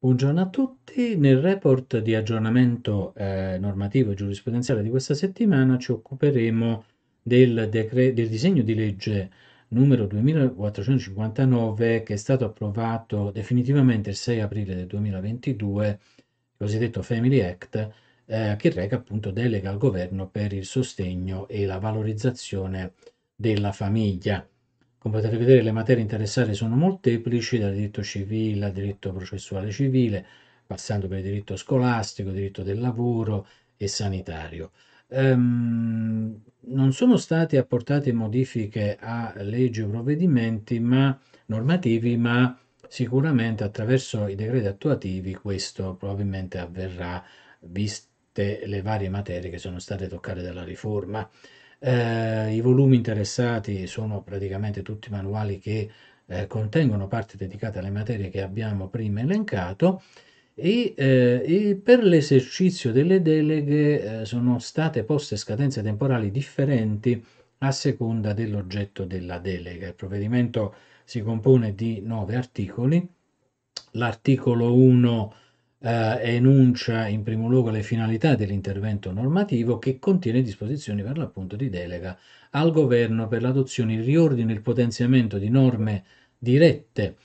Buongiorno a tutti. Nel report di aggiornamento eh, normativo e giurisprudenziale di questa settimana ci occuperemo del, decre- del disegno di legge numero 2459 che è stato approvato definitivamente il 6 aprile del 2022, il cosiddetto Family Act, eh, che reca appunto delega al governo per il sostegno e la valorizzazione della famiglia. Come potete vedere le materie interessate sono molteplici, dal diritto civile al diritto processuale civile, passando per il diritto scolastico, diritto del lavoro e sanitario. Um, non sono state apportate modifiche a leggi o provvedimenti ma, normativi, ma sicuramente attraverso i decreti attuativi questo probabilmente avverrà, viste le varie materie che sono state toccate dalla riforma. Eh, I volumi interessati sono praticamente tutti manuali che eh, contengono parti dedicate alle materie che abbiamo prima elencato e, eh, e per l'esercizio delle deleghe eh, sono state poste scadenze temporali differenti a seconda dell'oggetto della delega. Il provvedimento si compone di nove articoli. L'articolo 1 eh, enuncia in primo luogo le finalità dell'intervento normativo che contiene disposizioni per l'appunto di delega al governo per l'adozione, il riordino e il potenziamento di norme dirette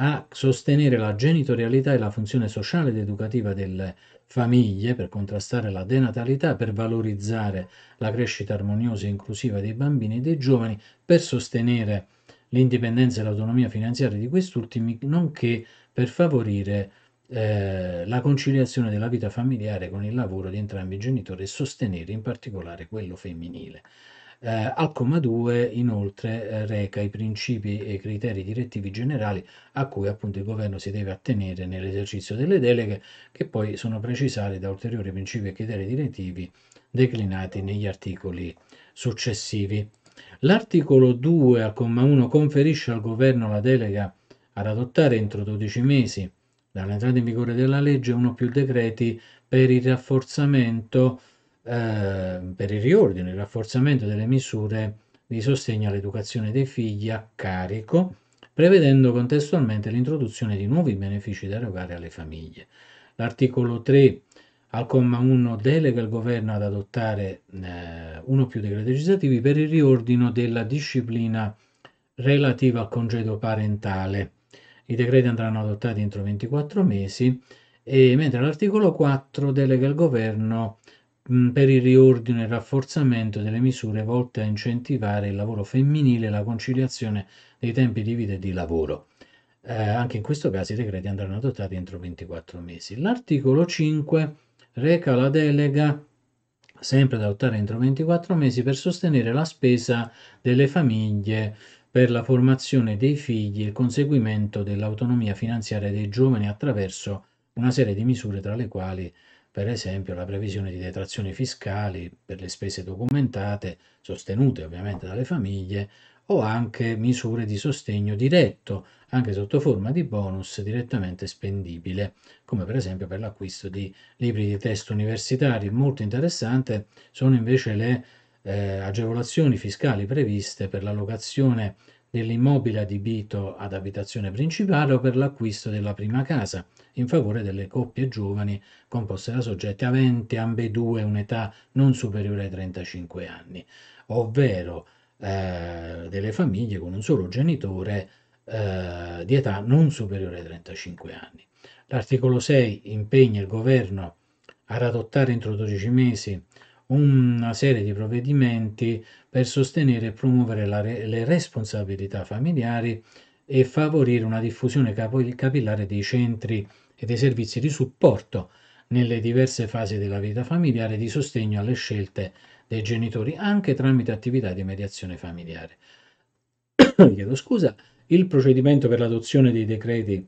a sostenere la genitorialità e la funzione sociale ed educativa delle famiglie per contrastare la denatalità, per valorizzare la crescita armoniosa e inclusiva dei bambini e dei giovani, per sostenere l'indipendenza e l'autonomia finanziaria di quest'ultimi, nonché per favorire eh, la conciliazione della vita familiare con il lavoro di entrambi i genitori e sostenere in particolare quello femminile. Eh, al comma 2 inoltre eh, reca i principi e i criteri direttivi generali a cui appunto il governo si deve attenere nell'esercizio delle deleghe che poi sono precisati da ulteriori principi e criteri direttivi declinati negli articoli successivi. L'articolo 2 al comma 1 conferisce al governo la delega ad adottare entro 12 mesi dall'entrata in vigore della legge uno o più decreti per il rafforzamento, eh, per il riordino, il rafforzamento delle misure di sostegno all'educazione dei figli a carico, prevedendo contestualmente l'introduzione di nuovi benefici da erogare alle famiglie. L'articolo 3 al comma 1 delega il governo ad adottare eh, uno o più decreti legislativi per il riordino della disciplina relativa al congedo parentale i decreti andranno adottati entro 24 mesi, e, mentre l'articolo 4 delega il governo mm, per il riordino e il rafforzamento delle misure volte a incentivare il lavoro femminile e la conciliazione dei tempi di vita e di lavoro. Eh, anche in questo caso i decreti andranno adottati entro 24 mesi. L'articolo 5 reca la delega sempre da adottare entro 24 mesi per sostenere la spesa delle famiglie per la formazione dei figli e il conseguimento dell'autonomia finanziaria dei giovani attraverso una serie di misure tra le quali per esempio la previsione di detrazioni fiscali per le spese documentate, sostenute ovviamente dalle famiglie, o anche misure di sostegno diretto, anche sotto forma di bonus direttamente spendibile, come per esempio per l'acquisto di libri di testo universitari. Molto interessante sono invece le eh, agevolazioni fiscali previste per la locazione dell'immobile adibito ad abitazione principale o per l'acquisto della prima casa in favore delle coppie giovani composte da soggetti aventi ambedue un'età non superiore ai 35 anni, ovvero eh, delle famiglie con un solo genitore eh, di età non superiore ai 35 anni. L'articolo 6 impegna il governo ad adottare entro 12 mesi una serie di provvedimenti per sostenere e promuovere re- le responsabilità familiari e favorire una diffusione capo- capillare dei centri e dei servizi di supporto nelle diverse fasi della vita familiare di sostegno alle scelte dei genitori anche tramite attività di mediazione familiare. Chiedo scusa, il procedimento per l'adozione dei decreti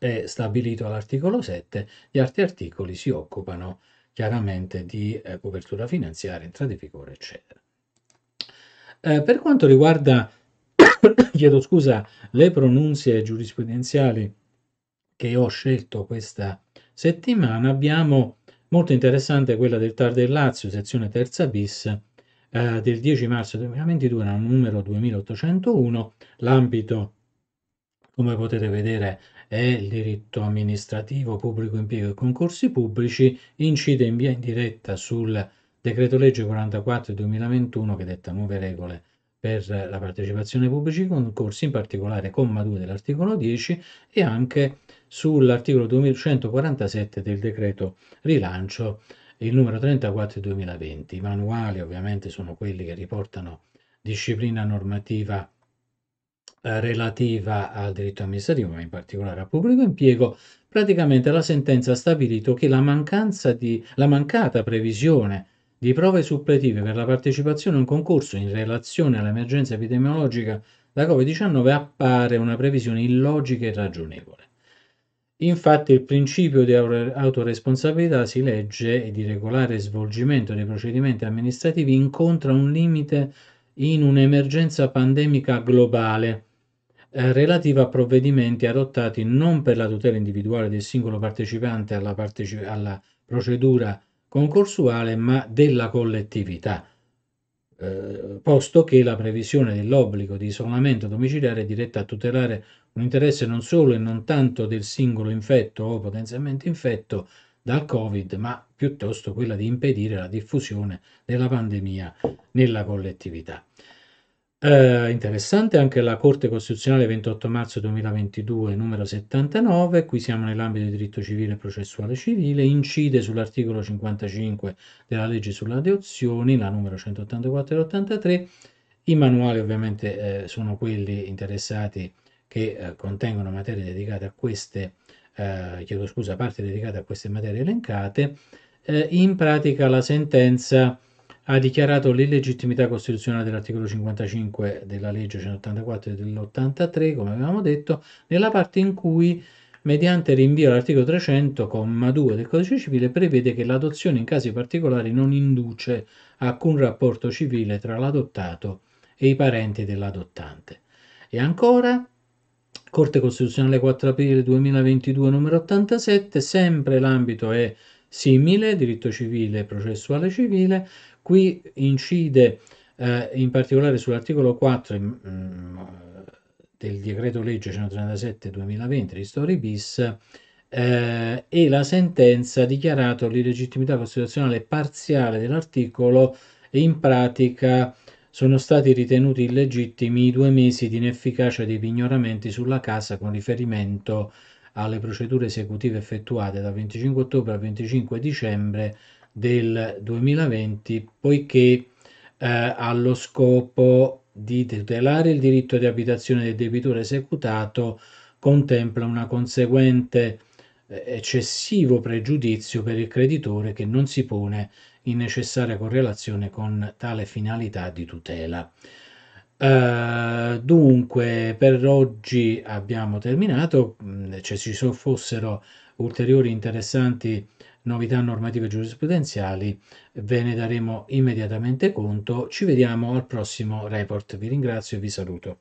è stabilito all'articolo 7, gli altri articoli si occupano chiaramente di eh, copertura finanziaria, entrate in vigore, eccetera. Eh, per quanto riguarda, chiedo scusa, le pronunzie giurisprudenziali che ho scelto questa settimana, abbiamo molto interessante quella del TAR del Lazio, sezione terza bis, eh, del 10 marzo 2022, numero 2801, l'ambito come potete vedere è il diritto amministrativo, pubblico impiego e concorsi pubblici, incide in via indiretta sul decreto legge 44 del 2021 che detta nuove regole per la partecipazione ai pubblici concorsi, in particolare comma 2 dell'articolo 10 e anche sull'articolo 2147 del decreto rilancio il numero 34 del 2020. I manuali ovviamente sono quelli che riportano disciplina normativa eh, relativa al diritto amministrativo, ma in particolare al pubblico impiego, praticamente la sentenza ha stabilito che la, mancanza di, la mancata previsione di prove suppletive per la partecipazione a un concorso in relazione all'emergenza epidemiologica da Covid-19 appare una previsione illogica e ragionevole. Infatti il principio di autoresponsabilità si legge e di regolare svolgimento dei procedimenti amministrativi incontra un limite in un'emergenza pandemica globale eh, relativa a provvedimenti adottati non per la tutela individuale del singolo partecipante alla, partecipa- alla procedura concorsuale, ma della collettività, eh, posto che la previsione dell'obbligo di isolamento domiciliare è diretta a tutelare un interesse non solo e non tanto del singolo infetto o potenzialmente infetto dal Covid, ma piuttosto quella di impedire la diffusione della pandemia nella collettività. Eh, interessante anche la Corte Costituzionale 28 marzo 2022 numero 79, qui siamo nell'ambito di diritto civile e processuale civile, incide sull'articolo 55 della legge sulle adozioni, la numero 184 e 83, i manuali ovviamente eh, sono quelli interessati che eh, contengono materie dedicate a queste, eh, chiedo scusa, parti dedicate a queste materie elencate, eh, in pratica la sentenza ha dichiarato l'illegittimità costituzionale dell'articolo 55 della legge 184 dell'83, come avevamo detto, nella parte in cui, mediante rinvio all'articolo 300,2 del Codice Civile, prevede che l'adozione in casi particolari non induce alcun rapporto civile tra l'adottato e i parenti dell'adottante. E ancora, Corte Costituzionale 4 aprile 2022 numero 87, sempre l'ambito è simile, diritto civile e processuale civile, Qui incide eh, in particolare sull'articolo 4 mh, mm, del decreto legge 137-2020 di Story bis eh, e la sentenza ha dichiarato l'illegittimità costituzionale parziale dell'articolo e in pratica sono stati ritenuti illegittimi i due mesi di inefficacia dei pignoramenti sulla casa con riferimento alle procedure esecutive effettuate dal 25 ottobre al 25 dicembre del 2020 poiché eh, ha lo scopo di tutelare il diritto di abitazione del debitore esecutato contempla una conseguente eh, eccessivo pregiudizio per il creditore che non si pone in necessaria correlazione con tale finalità di tutela. Uh, dunque, per oggi abbiamo terminato. Mm, cioè, se ci fossero ulteriori interessanti novità normative giurisprudenziali ve ne daremo immediatamente conto. Ci vediamo al prossimo report. Vi ringrazio e vi saluto.